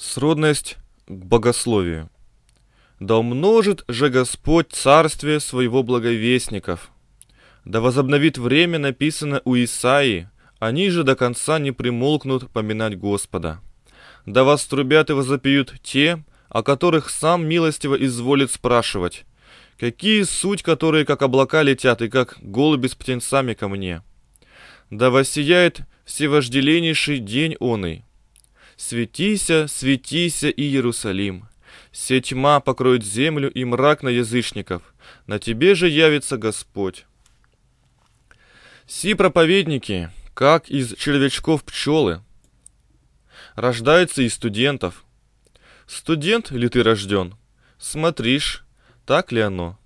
Сродность к богословию. Да умножит же Господь царствие своего благовестников. Да возобновит время, написано у Исаии, они же до конца не примолкнут поминать Господа. Да вострубят и возопьют те, о которых сам милостиво изволит спрашивать, какие суть, которые как облака летят и как голуби с птенцами ко мне. Да воссияет всевожделеннейший день оный, «Светися, светися, Иерусалим! Все тьма покроет землю и мрак на язычников, на тебе же явится Господь!» Си проповедники, как из червячков пчелы, рождаются из студентов. Студент ли ты рожден? Смотришь, так ли оно?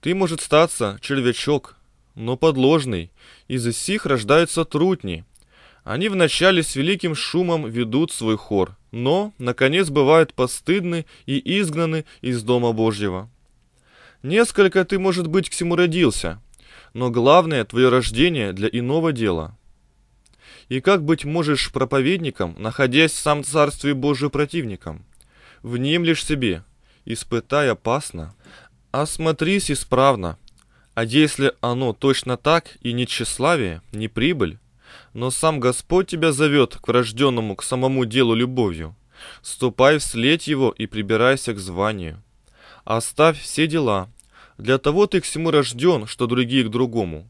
Ты, может, статься червячок, но подложный. Из сих рождаются трутни. Они вначале с великим шумом ведут свой хор, но, наконец, бывают постыдны и изгнаны из Дома Божьего. Несколько ты, может быть, к всему родился, но главное – твое рождение для иного дела. И как быть можешь проповедником, находясь в сам Царстве Божьем противником? лишь себе, испытай опасно, осмотрись исправно, а если оно точно так и не тщеславие, не прибыль, но сам Господь тебя зовет к врожденному, к самому делу любовью. Ступай вслед его и прибирайся к званию. Оставь все дела. Для того ты к всему рожден, что другие к другому.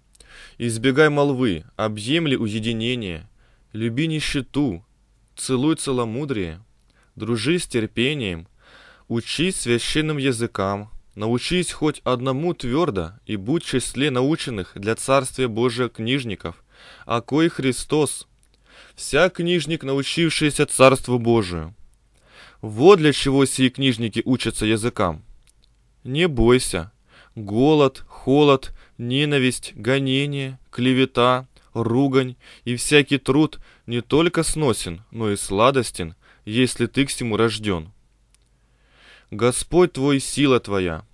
Избегай молвы, объемли уединение, люби нищету, целуй целомудрие, дружи с терпением, учись священным языкам, научись хоть одному твердо и будь в числе наученных для Царствия Божия книжников – а кой Христос, вся книжник, научившийся Царству Божию. Вот для чего сии книжники учатся языкам. Не бойся. Голод, холод, ненависть, гонение, клевета, ругань и всякий труд не только сносен, но и сладостен, если ты к всему рожден. Господь твой, сила твоя.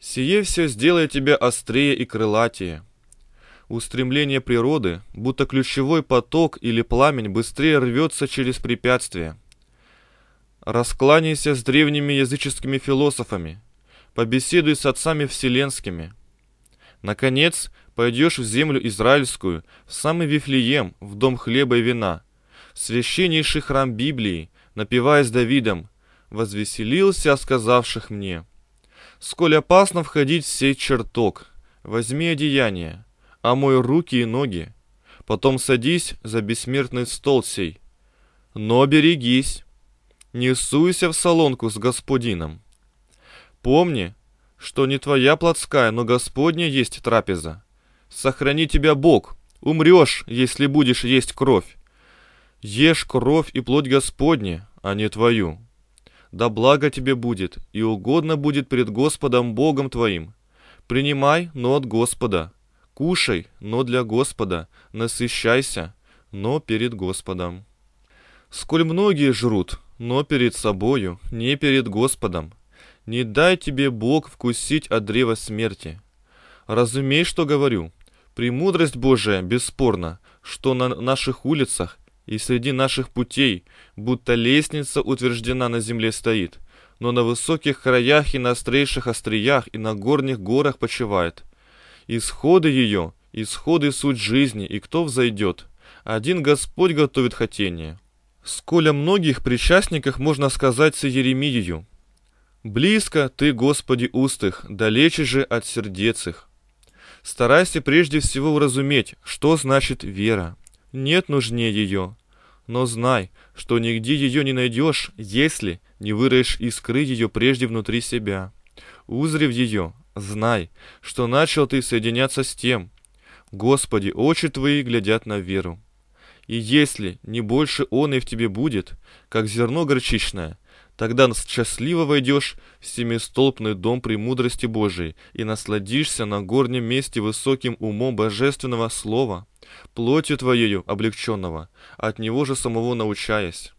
Сие все сделает тебя острее и крылатее – Устремление природы, будто ключевой поток или пламень, быстрее рвется через препятствия. Раскланяйся с древними языческими философами, побеседуй с отцами вселенскими. Наконец, пойдешь в землю израильскую, в самый Вифлеем, в дом хлеба и вина, в священнейший храм Библии, напиваясь Давидом, возвеселился о сказавших мне. Сколь опасно входить в сей чертог, возьми одеяние, омой «А руки и ноги. Потом садись за бессмертный стол сей. Но берегись, не суйся в солонку с господином. Помни, что не твоя плотская, но Господня есть трапеза. Сохрани тебя Бог, умрешь, если будешь есть кровь. Ешь кровь и плоть Господня, а не твою. Да благо тебе будет, и угодно будет пред Господом Богом твоим. Принимай, но от Господа, Кушай, но для Господа, насыщайся, но перед Господом. Сколь многие жрут, но перед собою, не перед Господом. Не дай тебе Бог вкусить от древа смерти. Разумей, что говорю. Премудрость Божия бесспорна, что на наших улицах и среди наших путей, будто лестница утверждена на земле стоит, но на высоких краях и на острейших остриях и на горних горах почивает – Исходы ее, исходы суть жизни, и кто взойдет. Один Господь готовит хотение. Сколь о многих причастниках можно сказать с Еремиею. Близко ты, Господи, устых, далече же от сердец их. Старайся прежде всего уразуметь, что значит вера. Нет нужнее ее, но знай, что нигде ее не найдешь, если не выроешь искры ее прежде внутри себя. Узрев ее, знай, что начал ты соединяться с тем. Господи, очи твои глядят на веру. И если не больше он и в тебе будет, как зерно горчичное, тогда счастливо войдешь в семистолпный дом премудрости Божией и насладишься на горнем месте высоким умом божественного слова, плотью твоею облегченного, от него же самого научаясь.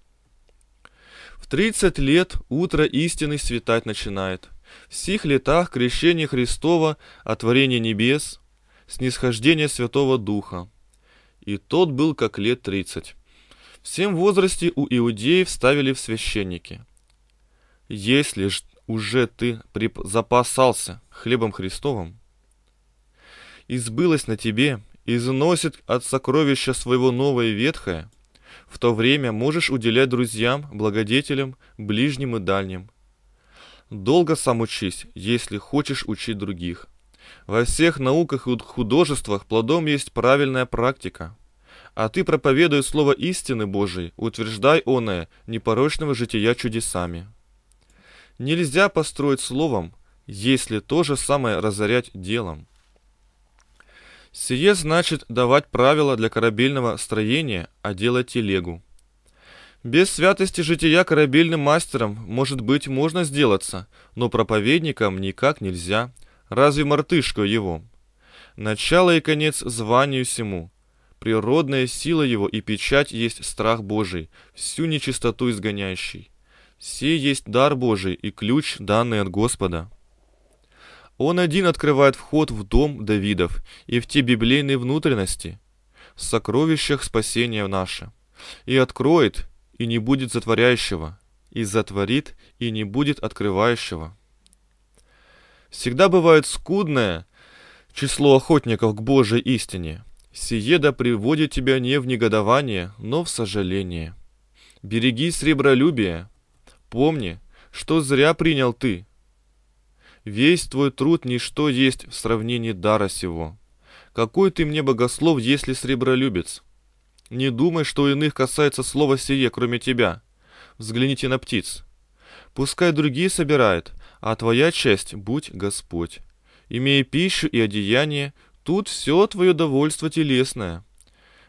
В тридцать лет утро истины светать начинает. В сих летах крещение Христова, отворение небес, снисхождение Святого Духа. И тот был как лет тридцать. всем возрасте у иудеев ставили в священники. Если ж уже ты запасался хлебом Христовым, избылось на тебе, износит от сокровища своего новое и ветхое, в то время можешь уделять друзьям, благодетелям, ближним и дальним, Долго сам учись, если хочешь учить других. Во всех науках и художествах плодом есть правильная практика. А ты проповедуй слово истины Божией, утверждай оное непорочного жития чудесами. Нельзя построить словом, если то же самое разорять делом. Сие значит давать правила для корабельного строения, а делать телегу. Без святости жития корабельным мастером, может быть, можно сделаться, но проповедником никак нельзя, разве мартышка его. Начало и конец званию всему, Природная сила его и печать есть страх Божий, всю нечистоту изгоняющий. Все есть дар Божий и ключ, данный от Господа. Он один открывает вход в дом Давидов и в те библейные внутренности, в сокровищах спасения наше. И откроет, и не будет затворяющего, и затворит, и не будет открывающего. Всегда бывает скудное число охотников к Божьей истине. Сие да приводит тебя не в негодование, но в сожаление. Береги сребролюбие. Помни, что зря принял ты. Весь твой труд ничто есть в сравнении дара сего. Какой ты мне богослов, если сребролюбец? Не думай, что иных касается слова сие, кроме тебя. Взгляните на птиц. Пускай другие собирают, а твоя честь, будь Господь. Имея пищу и одеяние, тут все твое довольство телесное.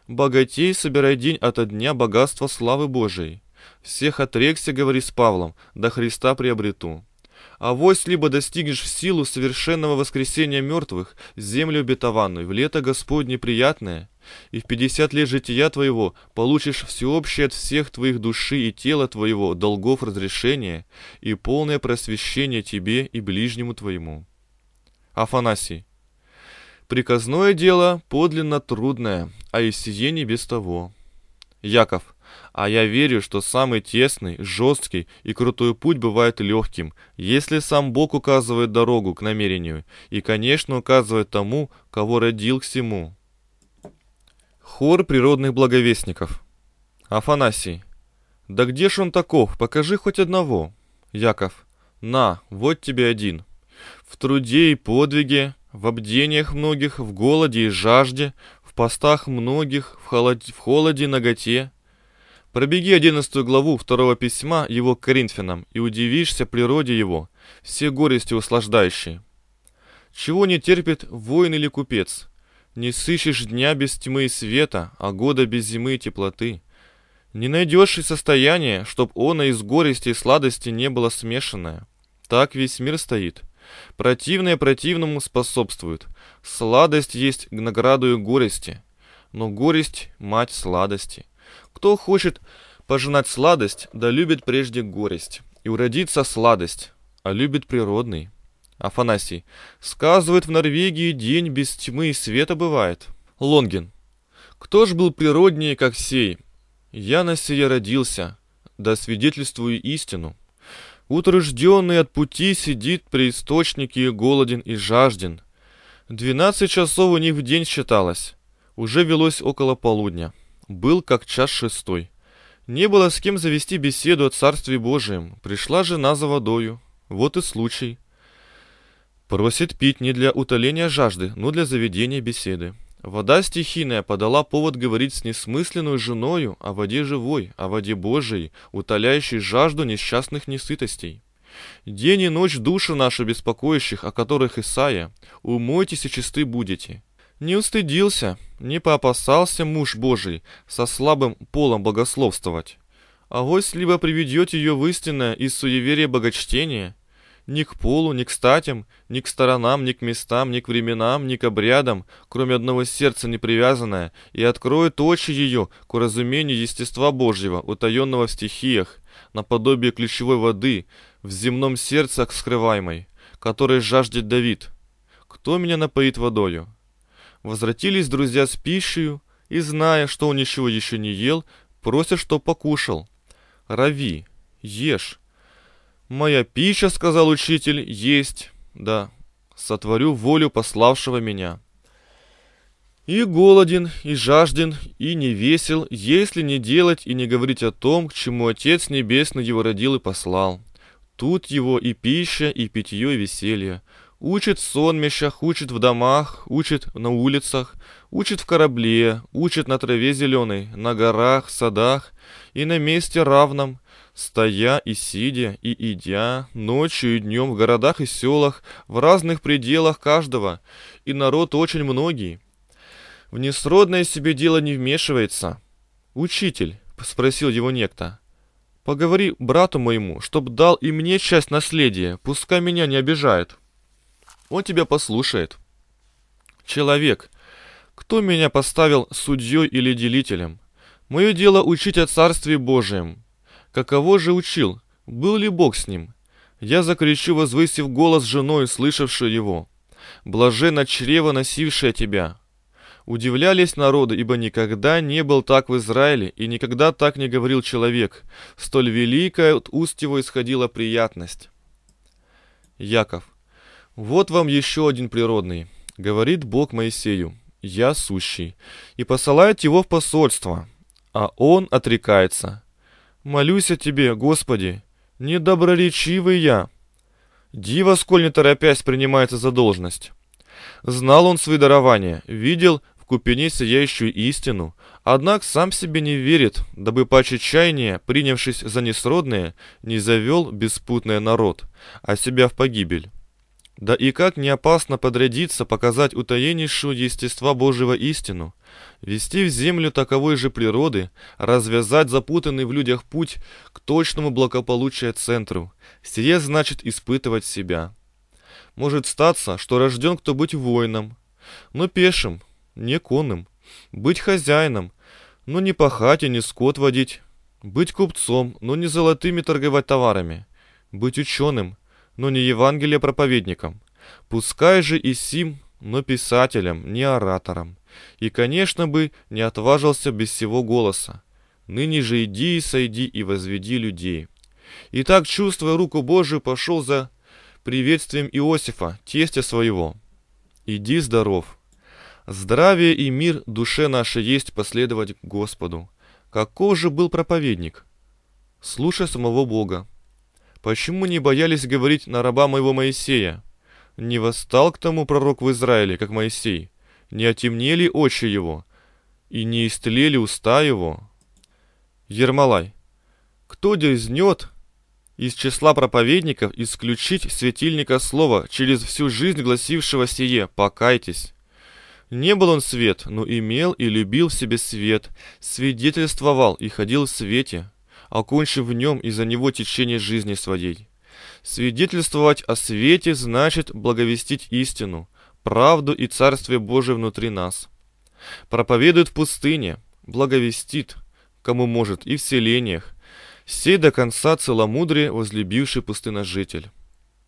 Богатей собирай день ото дня богатства славы Божией. Всех отрекся, говори с Павлом, до Христа приобрету. А вось либо достигнешь в силу совершенного воскресения мертвых, землю обетованную, в лето Господне приятное, и в пятьдесят лет жития твоего получишь всеобщее от всех твоих души и тела твоего долгов разрешение и полное просвещение тебе и ближнему твоему. Афанасий. Приказное дело подлинно трудное, а и сие не без того. Яков. А я верю, что самый тесный, жесткий и крутой путь бывает легким, если сам Бог указывает дорогу к намерению, и, конечно, указывает тому, кого родил к всему. Хор природных благовестников. Афанасий. Да где ж он таков, покажи хоть одного. Яков. На, вот тебе один. В труде и подвиге, в обдениях многих, в голоде и жажде, в постах многих, в, холод... в холоде и наготе, Пробеги одиннадцатую главу второго письма его к Коринфянам и удивишься природе его, все горести услаждающей. Чего не терпит воин или купец? Не сыщешь дня без тьмы и света, а года без зимы и теплоты. Не найдешь и состояние, чтоб оно из горести и сладости не было смешанное. Так весь мир стоит. Противное противному способствует. Сладость есть награду и горести, но горесть – мать сладости. Кто хочет пожинать сладость, да любит прежде горесть. И уродится сладость, а любит природный. Афанасий. Сказывает, в Норвегии день без тьмы и света бывает. Лонгин. Кто ж был природнее, как сей? Я на сие родился, да свидетельствую истину. Утвержденный от пути сидит при источнике и голоден и жажден. Двенадцать часов у них в день считалось. Уже велось около полудня. Был как час шестой. Не было с кем завести беседу о Царстве Божием. Пришла жена за водою. Вот и случай. Просит пить не для утоления жажды, но для заведения беседы. Вода стихийная подала повод говорить с несмысленную женою о воде живой, о воде Божией, утоляющей жажду несчастных несытостей. День и ночь души наши беспокоящих, о которых Исаия, умойтесь и чисты будете. Не устыдился, не поопасался муж Божий со слабым полом благословствовать, а Авось либо приведет ее в истинное из суеверия богочтения, ни к полу, ни к статям, ни к сторонам, ни к местам, ни к временам, ни к обрядам, кроме одного сердца непривязанное и откроет очи ее к уразумению естества Божьего, утаенного в стихиях, наподобие ключевой воды, в земном сердце скрываемой, которой жаждет Давид. Кто меня напоит водою? Возвратились друзья с пищей и, зная, что он ничего еще не ел, просят, что покушал. «Рави, ешь». «Моя пища, — сказал учитель, — есть, да, сотворю волю пославшего меня». И голоден, и жажден, и не весел, если не делать и не говорить о том, к чему Отец Небесный его родил и послал. Тут его и пища, и питье, и веселье. Учит в сонмищах, учит в домах, учит на улицах, учит в корабле, учит на траве зеленой, на горах, садах и на месте равном, стоя и сидя и идя, ночью и днем в городах и селах, в разных пределах каждого, и народ очень многие. В несродное себе дело не вмешивается. «Учитель», — спросил его некто, — «поговори брату моему, чтоб дал и мне часть наследия, пускай меня не обижает». Он тебя послушает. Человек, кто меня поставил судьей или делителем? Мое дело учить о Царстве Божием. Каково же учил? Был ли Бог с ним? Я закричу, возвысив голос женой, слышавшую его. Блаженно чрево, носившее тебя. Удивлялись народы, ибо никогда не был так в Израиле, и никогда так не говорил человек. Столь великая от уст его исходила приятность. Яков. «Вот вам еще один природный», — говорит Бог Моисею, — «я сущий», и посылает его в посольство, а он отрекается. «Молюсь о тебе, Господи, недоброречивый я». Дива, сколь не торопясь, принимается за должность. Знал он свои дарования, видел в купине сияющую истину, однако сам себе не верит, дабы паче чаяния, принявшись за несродное, не завел беспутный народ, а себя в погибель. Да и как не опасно подрядиться показать утаеннейшую естества Божьего истину, вести в землю таковой же природы, развязать запутанный в людях путь к точному благополучию центру. Сие значит испытывать себя. Может статься, что рожден кто быть воином, но пешим, не конным, быть хозяином, но не пахать и не скот водить, быть купцом, но не золотыми торговать товарами, быть ученым – но не Евангелие проповедником. Пускай же и сим, но писателем, не оратором. И, конечно бы, не отважился без всего голоса. Ныне же иди и сойди и возведи людей. И так, чувствуя руку Божию, пошел за приветствием Иосифа, тестя своего. «Иди здоров». Здравие и мир душе нашей есть последовать Господу. Каков же был проповедник? Слушай самого Бога, Почему не боялись говорить на раба моего Моисея? Не восстал к тому пророк в Израиле, как Моисей? Не отемнели очи его? И не истлели уста его?» Ермолай. «Кто дерзнет из числа проповедников исключить светильника слова, через всю жизнь гласившего сие «покайтесь»?» Не был он свет, но имел и любил в себе свет, свидетельствовал и ходил в свете окончив в нем из-за него течение жизни своей. Свидетельствовать о свете значит благовестить истину, правду и Царствие Божие внутри нас. Проповедует в пустыне, благовестит, кому может, и в селениях, сей до конца целомудрие возлюбивший пустыножитель.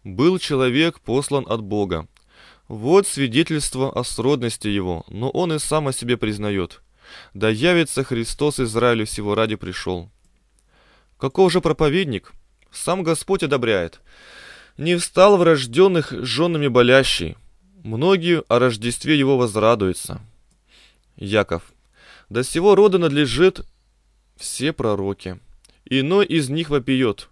Был человек послан от Бога. Вот свидетельство о сродности его, но он и сам о себе признает. Да явится Христос Израилю всего ради пришел. Каков же проповедник? Сам Господь одобряет. Не встал в рожденных женами болящий. Многие о Рождестве его возрадуются. Яков. До сего рода надлежит все пророки. Иной из них вопиет.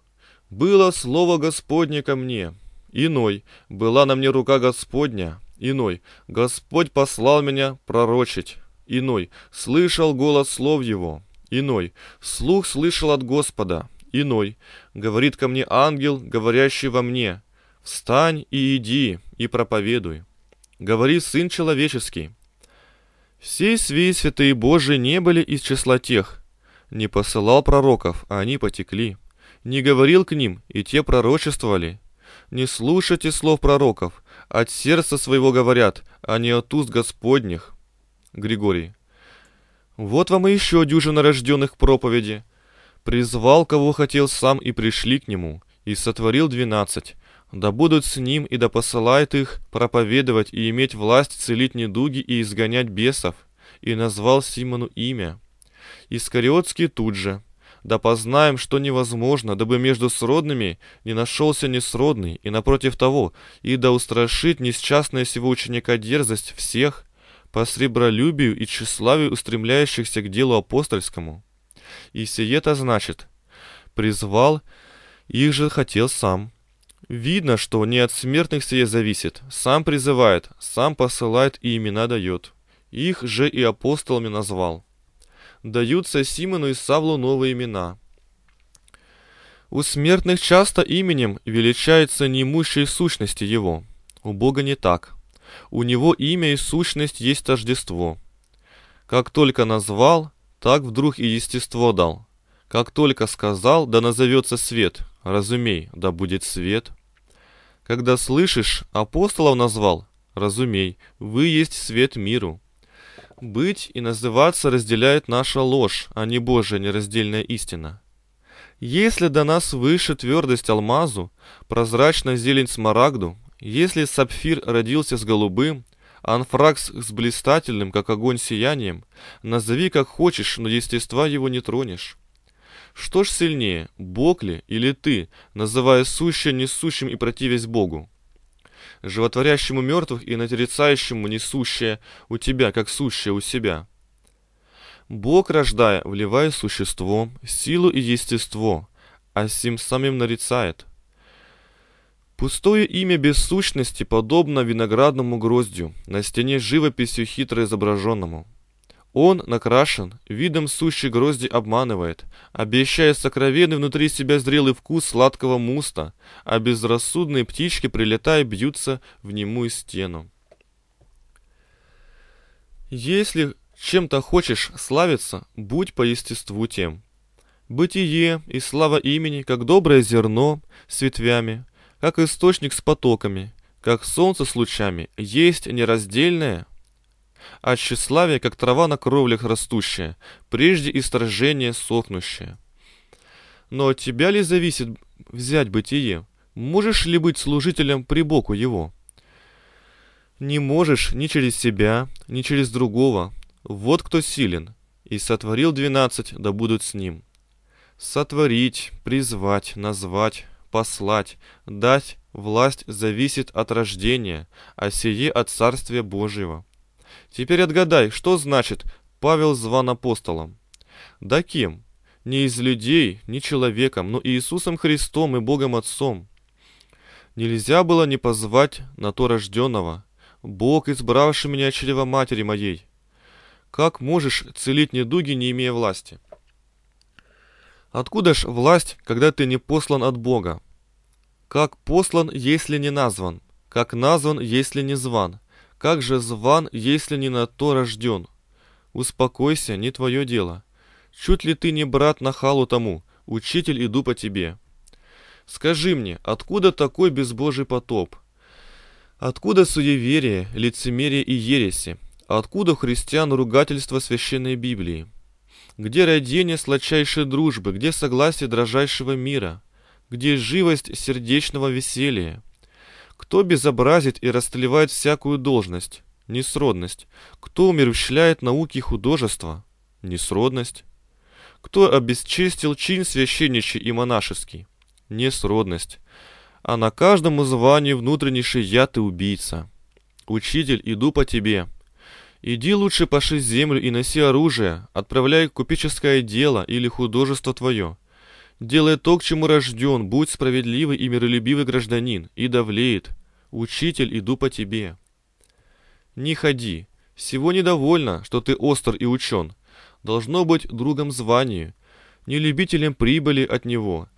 Было слово Господне ко мне. Иной. Была на мне рука Господня. Иной. Господь послал меня пророчить. Иной. Слышал голос слов его. Иной. Слух слышал от Господа. Иной. Говорит ко мне ангел, говорящий во мне. Встань и иди, и проповедуй. Говори, Сын Человеческий. Все сии святые Божии не были из числа тех. Не посылал пророков, а они потекли. Не говорил к ним, и те пророчествовали. Не слушайте слов пророков, от сердца своего говорят, а не от уст Господних. Григорий. Вот вам и еще дюжина рожденных проповеди. Призвал, кого хотел сам, и пришли к нему, и сотворил двенадцать. Да будут с ним, и да посылает их проповедовать и иметь власть целить недуги и изгонять бесов. И назвал Симону имя. Искариотский тут же. Да познаем, что невозможно, дабы между сродными не нашелся сродный и напротив того, и да устрашит несчастное сего ученика дерзость всех, по сребролюбию и тщеславию устремляющихся к делу апостольскому. И сие-то значит, призвал, их же хотел сам. Видно, что не от смертных сие зависит, сам призывает, сам посылает и имена дает. Их же и апостолами назвал. Даются Симону и Савлу новые имена. У смертных часто именем величаются неимущие сущности его. У Бога не так у него имя и сущность есть тождество. Как только назвал, так вдруг и естество дал. Как только сказал, да назовется свет, разумей, да будет свет. Когда слышишь, апостолов назвал, разумей, вы есть свет миру. Быть и называться разделяет наша ложь, а не Божья нераздельная истина. Если до нас выше твердость алмазу, прозрачная зелень смарагду, если сапфир родился с голубым, а анфракс с блистательным, как огонь, сиянием, назови как хочешь, но естества его не тронешь. Что ж сильнее, Бог ли или ты, называя сущее несущим и противясь Богу? Животворящему мертвых и натерицающему несущее у тебя, как сущее у себя. Бог, рождая, вливая существо, силу и естество, а сим самим нарицает – Пустое имя без сущности подобно виноградному гроздью на стене живописью хитро изображенному. Он накрашен, видом сущей грозди обманывает, обещая сокровенный внутри себя зрелый вкус сладкого муста, а безрассудные птички, прилетая, бьются в немую стену. Если чем-то хочешь славиться, будь по естеству тем. Бытие и слава имени, как доброе зерно с ветвями – как источник с потоками, как солнце с лучами, есть нераздельное, а тщеславие, как трава на кровлях растущая, прежде истражение сохнущее. Но от тебя ли зависит взять бытие? Можешь ли быть служителем при боку его? Не можешь ни через себя, ни через другого. Вот кто силен. И сотворил двенадцать, да будут с ним. Сотворить, призвать, назвать, послать, дать власть зависит от рождения, а сие от Царствия Божьего. Теперь отгадай, что значит Павел зван апостолом? Да кем? Не из людей, не человеком, но Иисусом Христом и Богом Отцом. Нельзя было не позвать на то рожденного, Бог, избравший меня от чрева матери моей. Как можешь целить недуги, не имея власти? Откуда ж власть, когда ты не послан от Бога? Как послан, если не назван? Как назван, если не зван? Как же зван, если не на то рожден? Успокойся, не твое дело. Чуть ли ты не брат нахалу тому, учитель иду по тебе. Скажи мне, откуда такой безбожий потоп? Откуда суеверие, лицемерие и ереси? Откуда христиан ругательство священной Библии? Где родение сладчайшей дружбы, где согласие дрожайшего мира? где живость сердечного веселья. Кто безобразит и растлевает всякую должность? Несродность. Кто умерщвляет науки и художество? Несродность. Кто обесчестил чин священничий и монашеский? Несродность. А на каждом звании званию внутреннейший я ты убийца. Учитель, иду по тебе. Иди лучше паши землю и носи оружие, отправляй купеческое дело или художество твое делай то, к чему рожден, будь справедливый и миролюбивый гражданин, и давлеет. Учитель, иду по тебе. Не ходи. Всего недовольно, что ты остр и учен. Должно быть другом звании, не любителем прибыли от него.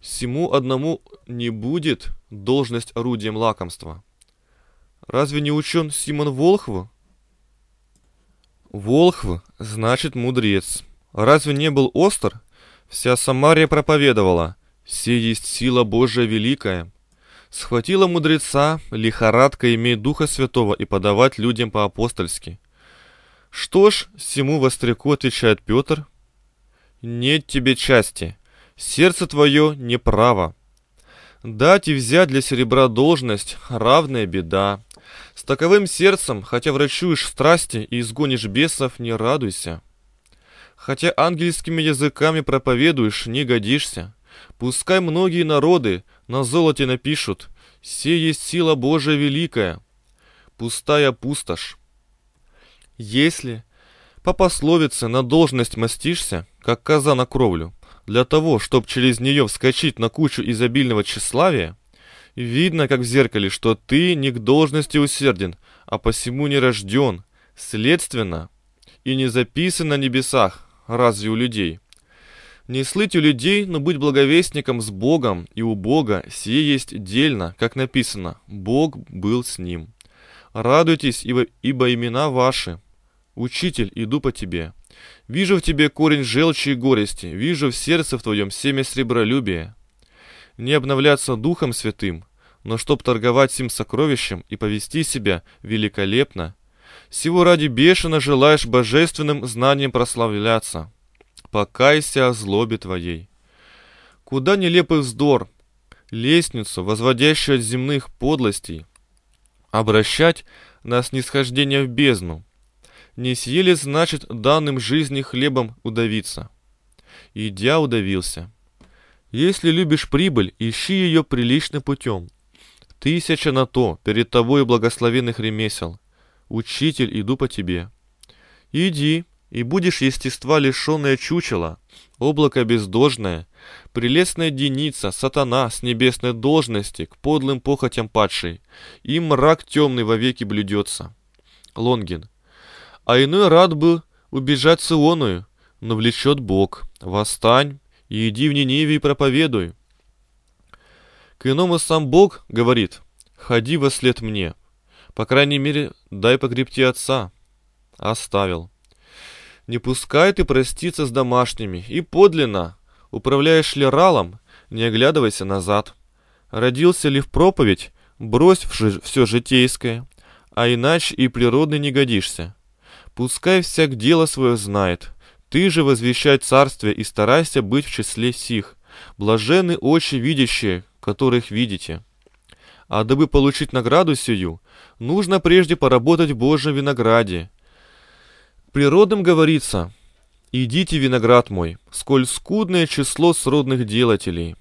Всему одному не будет должность орудием лакомства. Разве не учен Симон Волхв? Волхв значит мудрец. Разве не был остр? Вся Самария проповедовала, «Се есть сила Божия великая». Схватила мудреца лихорадка имей Духа Святого и подавать людям по-апостольски. Что ж, всему востряку отвечает Петр, «Нет тебе части, сердце твое неправо». Дать и взять для серебра должность – равная беда. С таковым сердцем, хотя врачуешь страсти и изгонишь бесов, не радуйся. Хотя ангельскими языками проповедуешь, не годишься. Пускай многие народы на золоте напишут «Се есть сила Божия великая, пустая пустошь». Если по пословице на должность мастишься, как коза на кровлю, для того, чтобы через нее вскочить на кучу изобильного тщеславия, видно, как в зеркале, что ты не к должности усерден, а посему не рожден, следственно, и не записан на небесах, разве у людей? Не слыть у людей, но быть благовестником с Богом и у Бога сие есть дельно, как написано, Бог был с ним. Радуйтесь, ибо, ибо имена ваши. Учитель, иду по тебе. Вижу в тебе корень желчи и горести, вижу в сердце в твоем семя сребролюбия. Не обновляться Духом Святым, но чтоб торговать сим сокровищем и повести себя великолепно, всего ради бешено желаешь божественным знанием прославляться. Покайся о злобе твоей. Куда нелепый вздор, лестницу, возводящую от земных подлостей, обращать на снисхождение в бездну. Не съели, значит, данным жизни хлебом удавиться. Идя удавился. Если любишь прибыль, ищи ее приличным путем. Тысяча на то, перед тобой благословенных ремесел – Учитель, иду по тебе». «Иди, и будешь естества лишенное чучела, облако бездожное, прелестная деница, сатана с небесной должности к подлым похотям падшей, и мрак темный вовеки блюдется». Лонгин. «А иной рад бы убежать с Ионую, но влечет Бог. Восстань и иди в Ниневе и проповедуй». К иному сам Бог говорит, «Ходи во след мне». По крайней мере, дай погребти отца. Оставил. Не пускай ты проститься с домашними. И подлинно. Управляешь ли ралом, не оглядывайся назад. Родился ли в проповедь, брось все житейское. А иначе и природный не годишься. Пускай всяк дело свое знает. Ты же возвещай царствие и старайся быть в числе сих. Блажены очи видящие, которых видите. А дабы получить награду сию, нужно прежде поработать в Божьем винограде. Природным говорится, «Идите, виноград мой, сколь скудное число сродных делателей».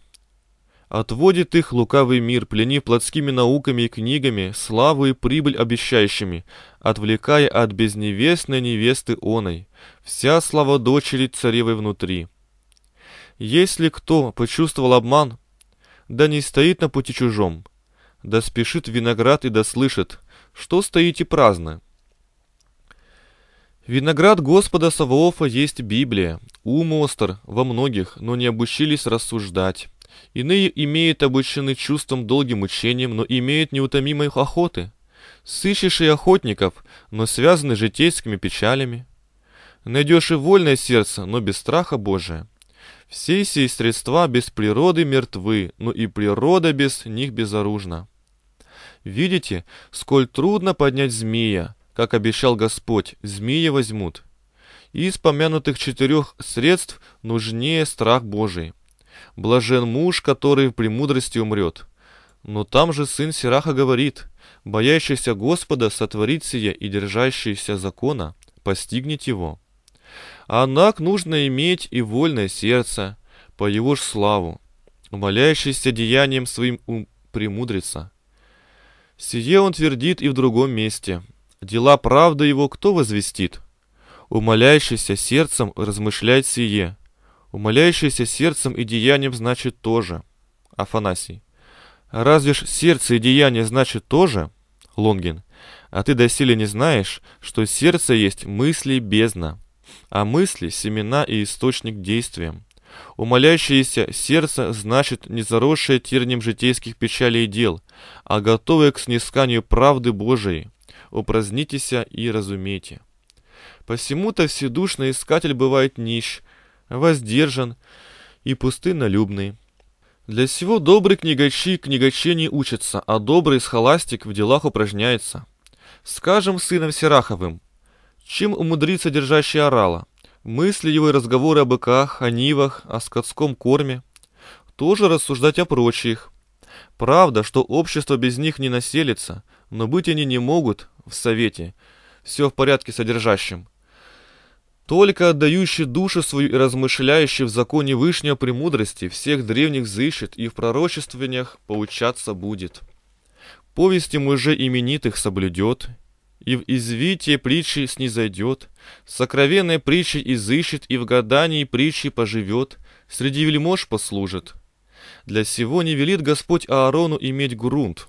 Отводит их лукавый мир, пленив плотскими науками и книгами, славу и прибыль обещающими, отвлекая от безневестной невесты оной. Вся слава дочери царевой внутри. Если кто почувствовал обман, да не стоит на пути чужом, да спешит виноград и да слышит, что стоите праздно. Виноград Господа Саваофа есть Библия, ум остр во многих, но не обучились рассуждать. Иные имеют обучены чувством долгим учением, но имеют неутомимой охоты. Сыщешь и охотников, но связаны житейскими печалями. Найдешь и вольное сердце, но без страха Божия. Все сей средства без природы мертвы, но и природа без них безоружна. Видите, сколь трудно поднять змея, как обещал Господь, змеи возьмут. Из помянутых четырех средств нужнее страх Божий. Блажен муж, который в премудрости умрет. Но там же сын Сираха говорит, боящийся Господа сотворит сие и держащийся закона, постигнет его. Однако а нужно иметь и вольное сердце, по его ж славу, умоляющийся деянием своим премудрится. Сие он твердит и в другом месте. Дела правда его кто возвестит? Умоляющийся сердцем размышляет сие. Умоляющийся сердцем и деянием значит тоже. Афанасий. Разве ж сердце и деяние значит тоже? Лонгин. А ты доселе не знаешь, что сердце есть мысли бездна, а мысли – семена и источник действиям. Умоляющееся сердце значит не заросшее тернем житейских печалей и дел, а готовое к снисканию правды Божией. Упразднитеся и разумейте. Посему-то вседушный искатель бывает нищ, воздержан и пустынолюбный. Для сего добрый книгачи книгаче не учится, а добрый схоластик в делах упражняется. Скажем сыном Сераховым, чем умудрится держащий орала – Мысли его и разговоры о быках, о нивах, о скотском корме. Тоже рассуждать о прочих. Правда, что общество без них не населится, но быть они не могут в совете. Все в порядке содержащим. Только отдающий душу свою и размышляющий в законе Вышнего премудрости всех древних зыщет и в пророчествованиях получаться будет. Повести же именитых соблюдет, и в извитие притчи снизойдет, сокровенной притчи изыщет и в гадании притчи поживет, среди вельмож послужит. Для сего не велит Господь Аарону иметь грунт.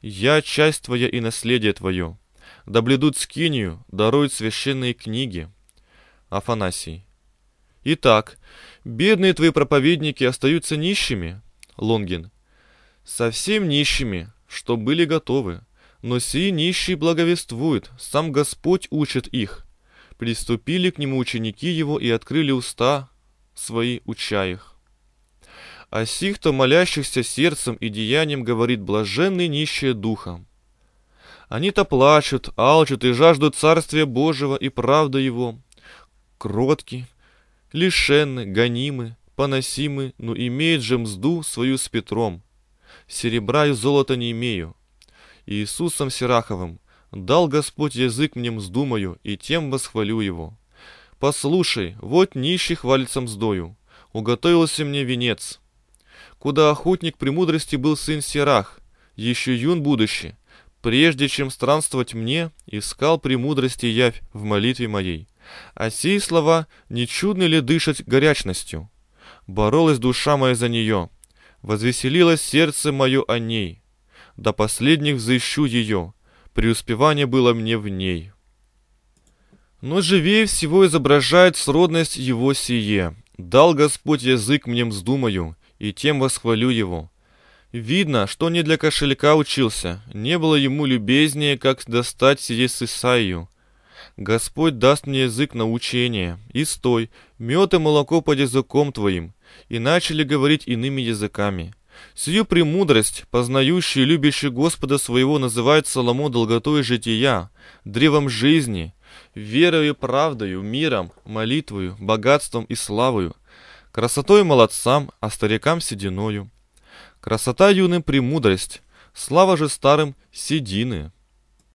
Я часть твоя и наследие твое. Да бледут скинию, даруют священные книги. Афанасий. Итак, бедные твои проповедники остаются нищими, Лонгин. Совсем нищими, что были готовы. Но сии нищие благовествуют, сам Господь учит их. Приступили к нему ученики его и открыли уста свои, уча их. А сих, то молящихся сердцем и деянием, говорит блаженный нищие духом. Они-то плачут, алчут и жаждут Царствия Божьего и правды Его. Кротки, лишенны, гонимы, поносимы, но имеют же мзду свою с Петром. Серебра и золота не имею, Иисусом Сираховым, дал Господь язык мне вздумаю, и тем восхвалю его. Послушай, вот нищий хвалится мздою, уготовился мне венец. Куда охотник премудрости был сын Сирах, еще юн будущий, прежде чем странствовать мне, искал премудрости явь в молитве моей. А сей слова, не чудно ли дышать горячностью? Боролась душа моя за нее, возвеселилось сердце мое о ней. До последних взыщу ее, преуспевание было мне в ней. Но живее всего изображает сродность его сие. Дал Господь язык мне вздумаю, и тем восхвалю его. Видно, что не для кошелька учился, не было ему любезнее, как достать сие с Исаию. Господь даст мне язык на учение, и стой, мед и молоко под языком твоим, и начали говорить иными языками. Сию премудрость, познающий и любящий Господа своего, называет Соломо долготой жития, древом жизни, верою и правдою, миром, молитвою, богатством и славою, красотой молодцам, а старикам сединою. Красота юным премудрость, слава же старым седины.